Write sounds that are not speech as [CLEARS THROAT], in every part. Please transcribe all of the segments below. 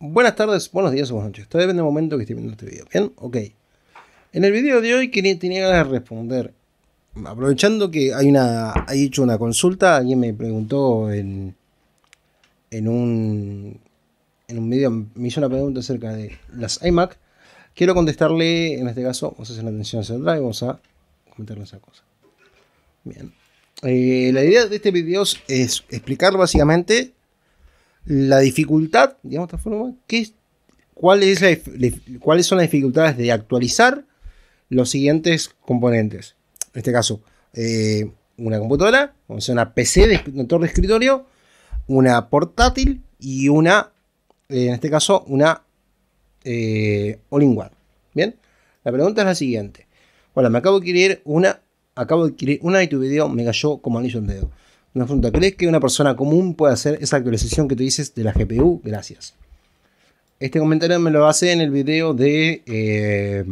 Buenas tardes, buenos días o buenas noches. Esto depende del momento que estoy viendo este video. ¿Bien? Ok. En el video de hoy quería, tenía ganas de responder. Aprovechando que hay una. Hay hecho una consulta. Alguien me preguntó en. En un. En un video. Me hizo una pregunta acerca de las iMac. Quiero contestarle. En este caso, vamos a hacer una atención hacia el drive, vamos a comentarle esa cosa. Bien. Eh, la idea de este video es explicar básicamente la dificultad, digamos de esta forma, ¿qué cuáles son las dificultades de actualizar los siguientes componentes. En este caso, eh, una computadora, o sea, una PC de motor de escritorio, una portátil y una, eh, en este caso, una eh, All-in-One. Bien, la pregunta es la siguiente. Hola, me acabo de adquirir una, acabo de adquirir una de tu video, me cayó como anillo un dedo pregunta, ¿Crees que una persona común puede hacer esa actualización que tú dices de la GPU? Gracias. Este comentario me lo hace en el video de, eh,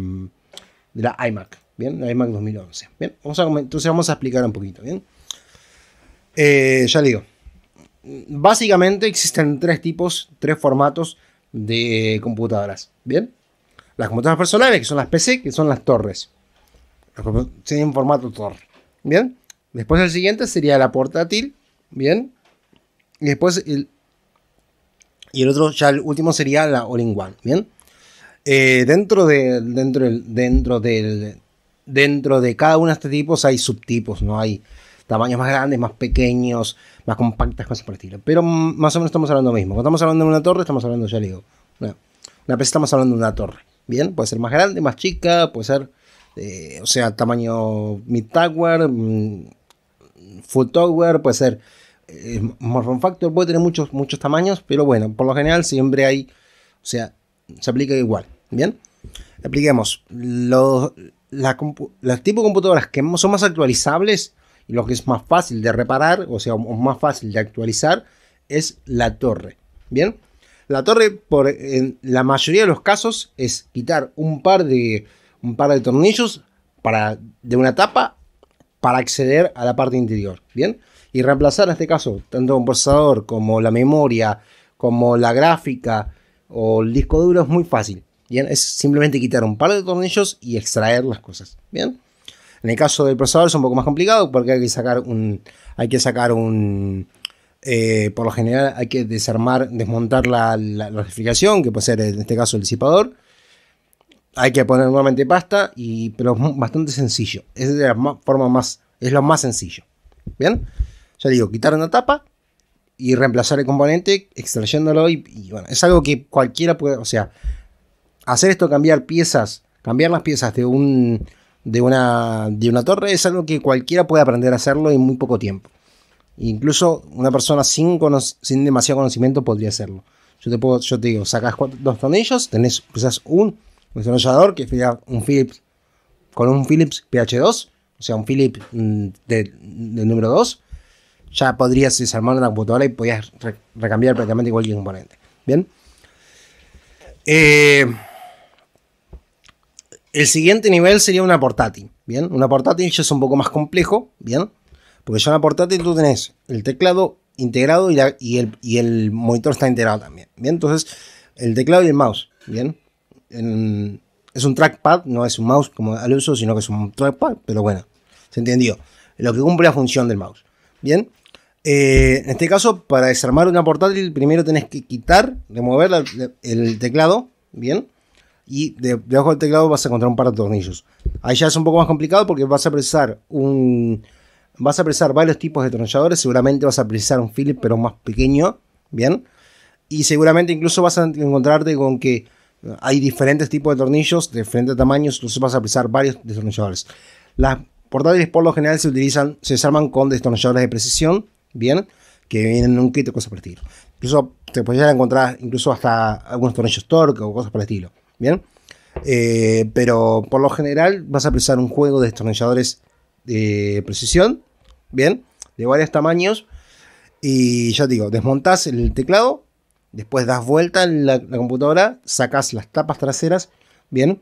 la iMac, ¿bien? La iMac 2011, ¿bien? Vamos a, entonces vamos a explicar un poquito, ¿bien? Eh, ya digo. Básicamente existen tres tipos, tres formatos de computadoras, ¿bien? Las computadoras personales, que son las PC, que son las torres. Tienen formato torre, ¿bien? Después el siguiente sería la portátil, ¿bien? Y después el... Y el otro, ya el último sería la all-in-one, ¿bien? Eh, dentro de... Dentro del... Dentro del... Dentro de cada uno de estos tipos hay subtipos, ¿no? Hay tamaños más grandes, más pequeños, más compactas, cosas por el estilo. Pero más o menos estamos hablando lo mismo. Cuando estamos hablando de una torre, estamos hablando, ya le digo, una, una PC estamos hablando de una torre. Bien, puede ser más grande, más chica, puede ser, eh, o sea, tamaño mid-tower, mm, full puede ser eh, Factor, puede tener muchos, muchos tamaños, pero bueno, por lo general siempre hay, o sea, se aplica igual. Bien, apliquemos los, las tipos de computadoras que son más actualizables y lo que es más fácil de reparar, o sea, más fácil de actualizar, es la torre. Bien, la torre, por, en la mayoría de los casos, es quitar un par de, un par de tornillos para, de una tapa para acceder a la parte interior. ¿Bien? Y reemplazar en este caso tanto un procesador como la memoria, como la gráfica o el disco duro es muy fácil. Es simplemente quitar un par de tornillos y extraer las cosas. ¿Bien? En el caso del procesador es un poco más complicado porque hay que sacar un. Hay que sacar un. Eh, por lo general hay que desarmar, desmontar la, la, que puede ser en este caso el disipador hay que poner nuevamente pasta, y, pero es bastante sencillo. Es la forma más, es lo más sencillo. ¿Bien? Ya digo, quitar una tapa y reemplazar el componente extrayéndolo y, bueno, es algo que cualquiera puede, o sea, hacer esto, cambiar piezas, cambiar las piezas de un de una de una torre es algo que cualquiera puede aprender a hacerlo en muy poco tiempo. Incluso una persona sin, sin demasiado conocimiento podría hacerlo. Yo te puedo, yo te digo, sacas dos tornillos, tenés, quizás un un desarrollador que sería un Philips con un Philips PH2, o sea, un Philips mm, del número 2, ya podrías desarmar una computadora y podías recambiar prácticamente cualquier componente. Bien. Eh, el siguiente nivel sería una portátil. Bien, una portátil ya es un poco más complejo. Bien, porque ya en una portátil tú tenés el teclado integrado y, el, y el monitor está integrado también. Bien, entonces el teclado y el mouse. Bien, es un trackpad, no es un mouse como al uso, sino que es un trackpad, pero bueno, se entendió. Lo que cumple la función del mouse. Bien. Eh, en este caso, para desarmar una portátil, primero tenés que quitar, remover el teclado, bien, y debajo del teclado vas a encontrar un par de tornillos. Ahí ya es un poco más complicado porque vas a precisar un. Vas a precisar varios tipos de tornilladores. Seguramente vas a precisar un Philip pero más pequeño. Bien. Y seguramente incluso vas a encontrarte con que hay diferentes tipos de tornillos, de diferentes tamaños, entonces vas a precisar varios destornilladores. Las portátiles por lo general se utilizan, se desarman con destornilladores de precisión, bien, que vienen en un kit de cosas por el estilo. Incluso te puedes encontrar incluso hasta algunos tornillos torque o cosas por el estilo, bien. Eh, pero por lo general vas a precisar un juego de destornilladores de precisión, bien, de varios tamaños. Y ya digo, desmontás el teclado, Después das vuelta en la, computadora, sacas las tapas traseras, bien,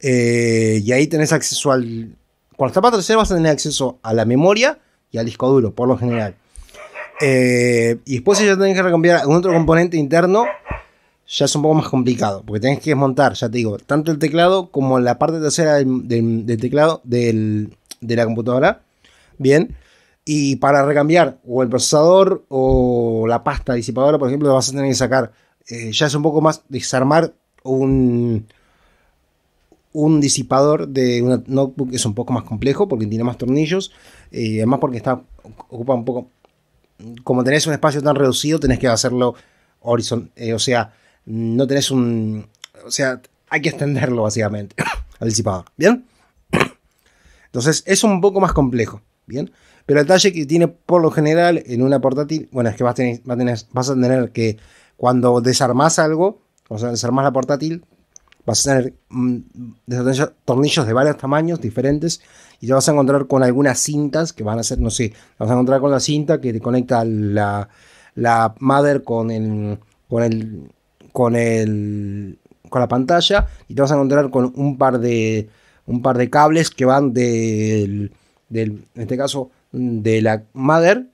eh, y ahí tenés acceso al. Con las tapas traseras vas a tener acceso a la memoria y al disco duro, por lo general. Eh, y después, si ya tenés que recambiar algún otro componente interno, ya es un poco más complicado, porque tenés que desmontar, ya te digo, tanto el teclado como la parte trasera del, teclado de la computadora. Bien, y para recambiar o el procesador o la pasta disipadora, por ejemplo, vas a tener que sacar. Eh, ya es un poco más desarmar un, un disipador de un notebook es un poco más complejo porque tiene más tornillos eh, además porque está ocupa un poco como tenés un espacio tan reducido tenés que hacerlo horizontal eh, o sea no tenés un o sea hay que extenderlo básicamente [COUGHS] al disipador bien [COUGHS] entonces es un poco más complejo bien pero el detalle que tiene por lo general en una portátil, bueno, es que vas a tener, vas a tener, que cuando desarmás algo, o sea, desarmás la portátil, vas a tener mm, tornillos de varios tamaños diferentes y te vas a encontrar con algunas cintas que van a ser, no sé, te vas a encontrar con la cinta que te conecta la, la mother con el, con el, con el, con la pantalla y te vas a encontrar con un par de, un par de cables que van del, del en este caso, de la mother,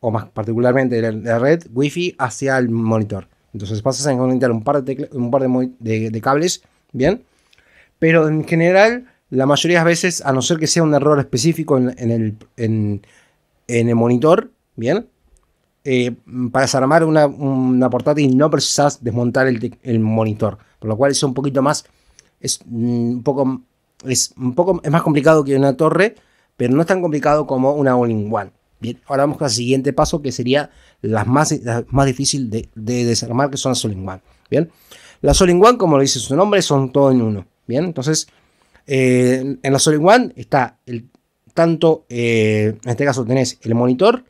o más particularmente de la, red wifi hacia el monitor. Entonces pasas a conectar un par, de, un par de, cables, ¿bien? Pero en general, la mayoría de las veces, a no ser que sea un error específico en, el, en, el, monitor, ¿bien? Eh, para desarmar una, una, portátil no precisas desmontar el, el, monitor, por lo cual es un poquito más, es mm, un poco, es un poco, es más complicado que una torre, pero no es tan complicado como una all-in-one. Bien, ahora vamos con el siguiente paso que sería la más, difícil más de, desarmar, que son las all-in-one. Bien, las all-in-one, como lo dice su nombre, son todo en uno. Bien, entonces eh, en las all-in-one está el, tanto, eh, en este caso tenés el monitor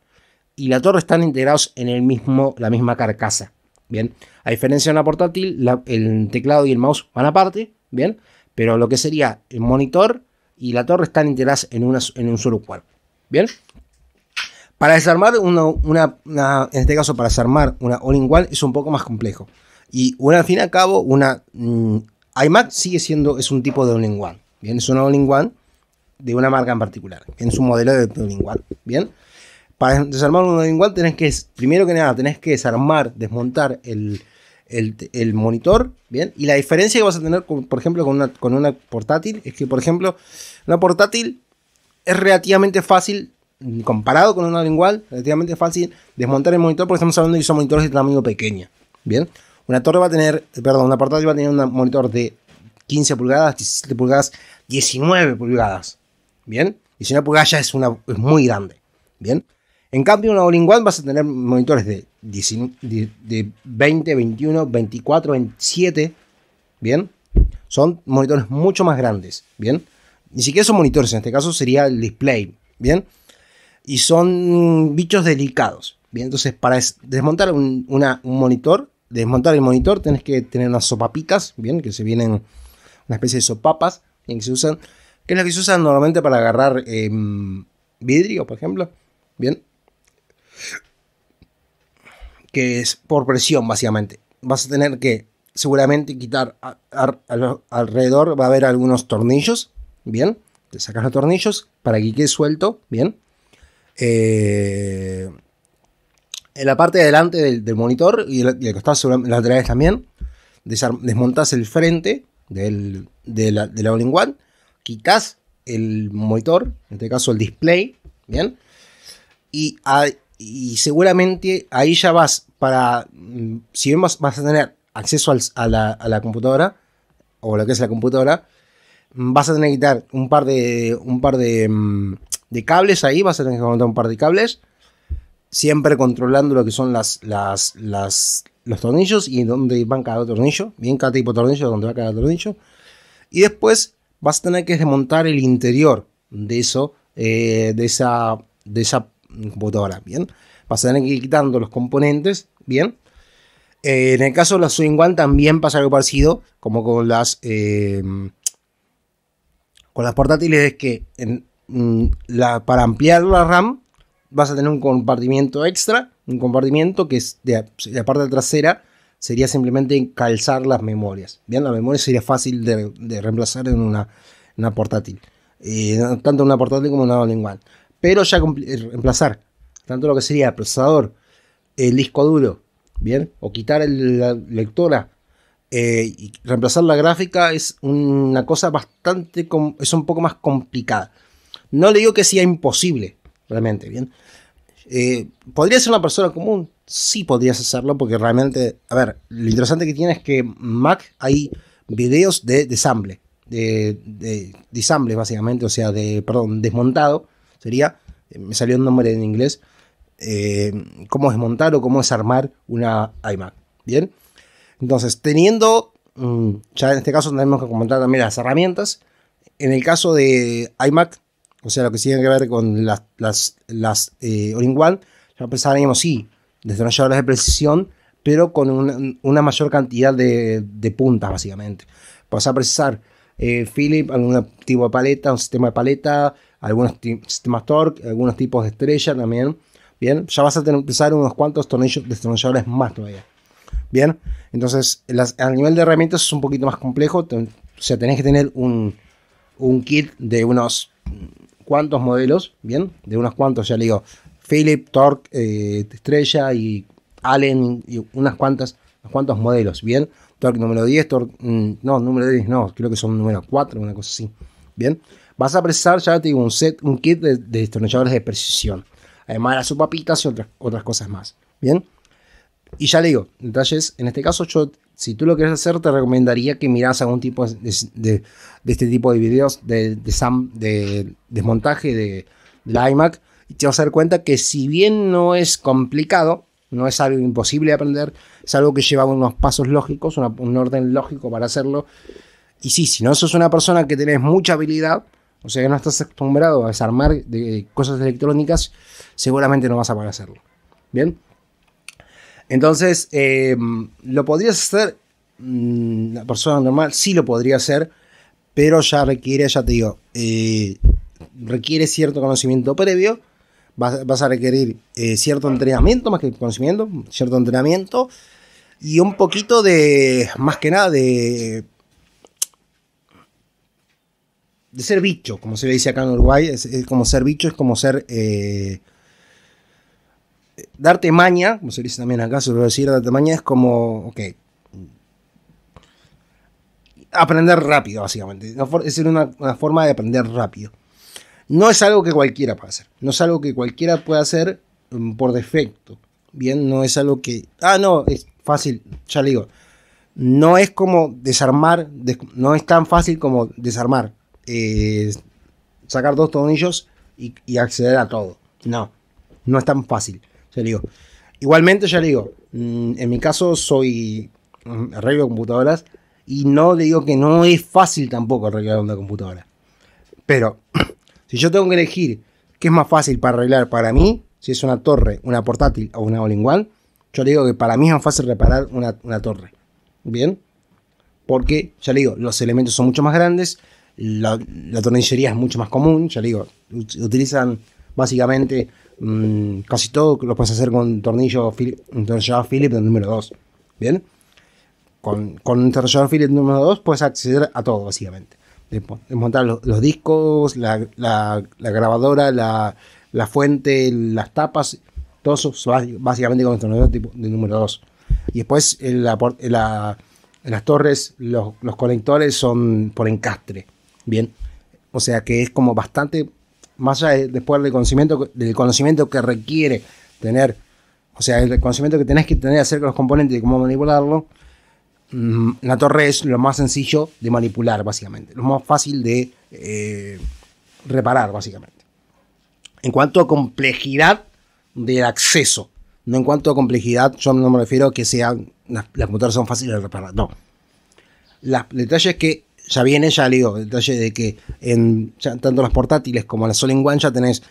y la torre están integrados en el mismo, la misma carcasa. Bien, a diferencia de una portátil, el teclado y el mouse van aparte. Bien, pero lo que sería el monitor y la torre están integradas en, en un solo cuerpo. ¿Bien? Para desarmar una, en este caso para desarmar una all-in-one es un poco más complejo. Y una, al fin y al cabo, una mm, iMac sigue siendo, es un tipo de all-in-one. Bien, es una all-in-one de una marca en particular. En su modelo de all-in-one. Bien. Para desarmar un all-in-one tenés que, primero que nada, tenés que desarmar, desmontar el, el, monitor, ¿bien? Y la diferencia que vas a tener, por ejemplo, con una, con una portátil es que, por ejemplo, una portátil es relativamente fácil, comparado con una lingual, relativamente fácil desmontar el monitor porque estamos hablando de monitores de tamaño pequeño, ¿bien? Una torre va a tener, perdón, una portátil va a tener un monitor de 15 pulgadas, 17 pulgadas, 19 pulgadas, ¿bien? una pulgadas ya es, una, es muy grande, ¿bien? En cambio, una all vas a tener monitores de, 20, 21, 24, 27. Bien, son monitores mucho más grandes. Bien, ni siquiera son monitores, en este caso sería el display. Bien, y son bichos delicados. Bien, entonces para desmontar un, monitor, desmontar el monitor, tenés que tener unas sopapitas, bien, que se vienen una especie de sopapas, bien, que se usan, que es la que se usan normalmente para agarrar em, vidrio, por ejemplo. Bien, que es por presión básicamente. Vas a tener que seguramente quitar alrededor, va a haber algunos tornillos, ¿bien? Te sacas los tornillos para que quede suelto, ¿bien? Eh, en la parte de adelante del, monitor y el, que está costado, sobre las laterales también, desmontas el frente del, de la, de One, quitas el monitor, en este caso el display, ¿bien? Y y seguramente ahí ya vas para, mm, si bien vas, a tener acceso a, la, computadora, o lo que es la computadora, mm, vas a tener que quitar un par de, un par de, mm, cables ahí, vas a tener que montar un par de cables, siempre controlando lo que son las, las, los tornillos y dónde van cada tornillo, bien cada tipo de tornillo, dónde va cada tornillo. Y después vas a tener que desmontar el interior de eso, eh, de, esa, de esa computadora, ¿bien? Vas a tener que ir quitando los componentes, ¿bien? Eh, en el caso de la Swing One también pasa algo parecido, como con las, eh, con las portátiles, es que mm, para ampliar la RAM vas a tener un compartimiento extra, un compartimiento que es de la, parte trasera, sería simplemente calzar las memorias. Bien, la memoria sería fácil de, reemplazar en una, portátil. Eh, tanto una portátil como una all one pero ya eh, reemplazar tanto lo que sería el procesador, el disco duro, ¿bien? O quitar la lectora eh, y reemplazar la gráfica es una cosa bastante, es un poco más complicada. No le digo que sea imposible, realmente, ¿bien? Eh, ¿Podría ser una persona común? Sí, podrías hacerlo, porque realmente, a ver, lo interesante que tiene es que Mac hay videos de desamble, de, de, básicamente, o sea, de, perdón, desmontado, sería, eh, me salió un nombre en inglés, eh, cómo desmontar o cómo desarmar una iMac. Bien, entonces teniendo, mm, ya en este caso tenemos que comentar también las herramientas. En el caso de iMac, o sea, lo que tiene que ver con las, las, las eh, All-in-One, ya pensaríamos, sí, de precisión, pero con una, una mayor cantidad de, puntas, básicamente. Pasar a precisar eh, Philip, algún tipo de paleta, un sistema de paleta, algunos sistemas torque, algunos tipos de estrella también. Bien, ya vas a tener que unos cuantos tornillos, destornilladores más todavía. Bien, entonces a nivel de herramientas es un poquito más complejo. o sea, tenés que tener un, un kit de unos cuantos modelos, bien, de unos cuantos, ya le digo, Philip, Torque, eh, Estrella y Allen y unas cuantas, unos cuantos modelos, bien, Torque número 10, Torque, mm, no, número 10 no, creo que son número 4, una cosa así, bien, Vas a precisar, ya te digo, un set, un kit de, destornilladores de precisión. Además las sopapitas y otras, otras cosas más. Bien. Y ya le digo, detalles, en este caso yo, si tú lo quieres hacer, te recomendaría que miras algún tipo de, este tipo de videos de, desmontaje de, la iMac y te vas a dar cuenta que si bien no es complicado, no es algo imposible de aprender, es algo que lleva unos pasos lógicos, un orden lógico para hacerlo. Y sí, si no sos una persona que tenés mucha habilidad, o sea que no estás acostumbrado a desarmar de, eh, cosas electrónicas, seguramente no vas a poder hacerlo. Bien. Entonces, em, ¿lo podrías hacer? Mm, la persona normal sí lo podría hacer, pero ya requiere, ya te digo, eh, requiere cierto conocimiento previo. Vas, a requerir eh, cierto entrenamiento, más que conocimiento, cierto entrenamiento y un poquito de, más que nada, de de ser bicho, como se le dice acá en Uruguay, es, como ser bicho, es como ser... Eh, darte maña, como se dice también acá, se lo decir, darte maña es como, ok, aprender rápido, básicamente. Es una, una forma de aprender rápido. No es algo que cualquiera pueda hacer, no es algo que cualquiera pueda hacer mm, por defecto, ¿bien? No es algo que, ah, no, es fácil, ya le digo, no es como desarmar, no es tan fácil como desarmar, eh, sacar dos tornillos y, acceder a todo. No, no es tan fácil, digo. Igualmente, ya le digo, mm, en mi caso soy mm, arreglo de computadoras y no le digo que no es fácil tampoco arreglar una computadora. Pero [CLEARS THROAT] si yo tengo que elegir qué es más fácil para arreglar para mí, si es una torre, una portátil o una all -in yo le digo que para mí es más fácil reparar una, una torre. ¿Bien? Porque, ya le digo, los elementos son mucho más grandes, la, tornillería es mucho más común, ya digo, utilizan básicamente mm, casi todo lo puedes hacer con tornillo, un tornillo Phillips número 2. ¿Bien? Con, con un tornillo Phillips número 2 puedes acceder a todo, básicamente. Desmontar los, los discos, la, la, grabadora, la, la, fuente, las tapas, todo eso básicamente con un tornillo tipo, de número 2. Y después en, las torres los, los conectores son por encastre. Bien. O sea que es como bastante, más allá después del conocimiento, del conocimiento que requiere tener, o sea, el conocimiento que tenés que tener acerca de los componentes y cómo manipularlo, mm, la torre es lo más sencillo de manipular, básicamente, lo más fácil de eh, reparar, básicamente. En cuanto a complejidad del acceso, no en cuanto a complejidad, yo no me refiero a que sean las, computadoras son fáciles de reparar, no. detalle detalles que ya viene, ya le digo, el detalle de que en tanto las portátiles como las Sol One ya tenés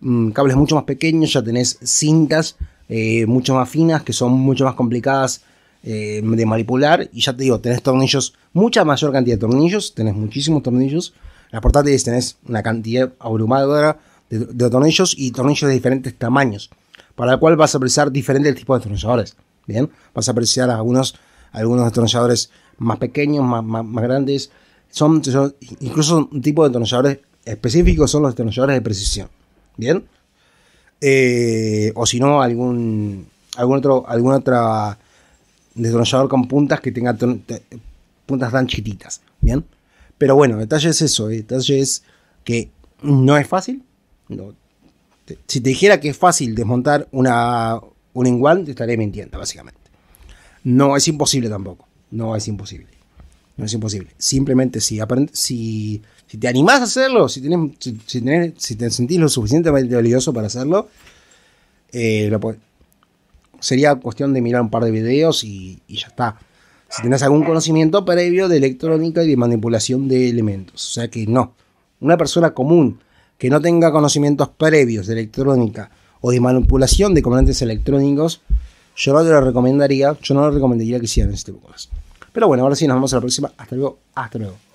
mm, cables mucho más pequeños, ya tenés cintas eh, mucho más finas, que son mucho más complicadas eh, de manipular. Y ya te digo, tenés tornillos, mucha mayor cantidad de tornillos, tenés muchísimos tornillos. Las portátiles tenés una cantidad abrumadora de, tornillos y tornillos de diferentes tamaños, para el cual vas a precisar diferentes tipos de destornilladores. Bien, vas a apreciar algunos, algunos destornilladores más pequeños, más, grandes. Son, incluso un tipo de detonadores específicos son los detonadores de precisión. ¿Bien? Eh, o si no, algún, algún otro algún otra detonador con puntas que tenga puntas tan chiquitas. ¿Bien? Pero bueno, detalle es eso. detalle es que no es fácil. si te dijera que es fácil desmontar una, un inguán te estaría mintiendo, básicamente. No, es imposible tampoco no es imposible. No es imposible. Simplemente si, si, si te animás a hacerlo, si, si, te sentís lo suficientemente valioso para hacerlo, eh, sería cuestión de mirar un par de videos y, ya está. Si tenés algún conocimiento previo de electrónica y de manipulación de elementos. O sea que no. Una persona común que no tenga conocimientos previos de electrónica o de manipulación de componentes electrónicos, yo no te lo recomendaría, yo no lo recomendaría que hicieran este tipo de pero bueno, ahora sí, nos vemos a la próxima. Hasta luego, hasta luego.